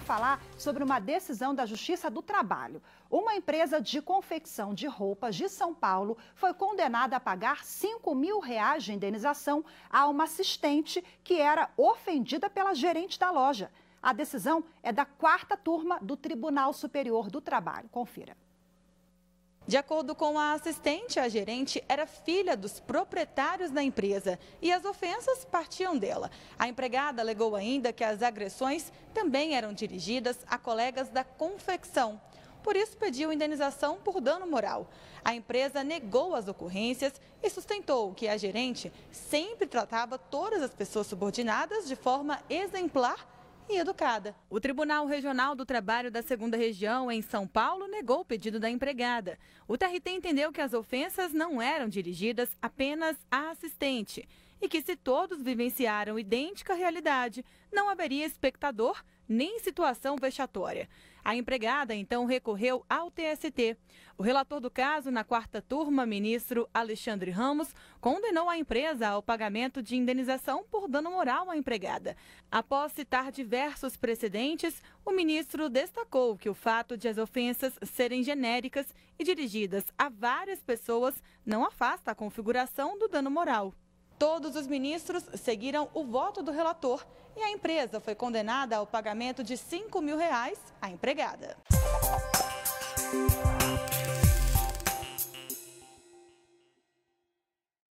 vamos falar sobre uma decisão da Justiça do Trabalho. Uma empresa de confecção de roupas de São Paulo foi condenada a pagar 5 mil reais de indenização a uma assistente que era ofendida pela gerente da loja. A decisão é da quarta turma do Tribunal Superior do Trabalho. Confira. De acordo com a assistente, a gerente era filha dos proprietários da empresa e as ofensas partiam dela. A empregada alegou ainda que as agressões também eram dirigidas a colegas da confecção por isso pediu indenização por dano moral. A empresa negou as ocorrências e sustentou que a gerente sempre tratava todas as pessoas subordinadas de forma exemplar e educada. O Tribunal Regional do Trabalho da Segunda Região, em São Paulo, negou o pedido da empregada. O TRT entendeu que as ofensas não eram dirigidas apenas à assistente e que se todos vivenciaram idêntica realidade, não haveria espectador nem situação vexatória. A empregada então recorreu ao TST. O relator do caso, na quarta turma, ministro Alexandre Ramos, condenou a empresa ao pagamento de indenização por dano moral à empregada. Após citar diversos precedentes, o ministro destacou que o fato de as ofensas serem genéricas e dirigidas a várias pessoas não afasta a configuração do dano moral. Todos os ministros seguiram o voto do relator e a empresa foi condenada ao pagamento de 5 mil reais à empregada. Música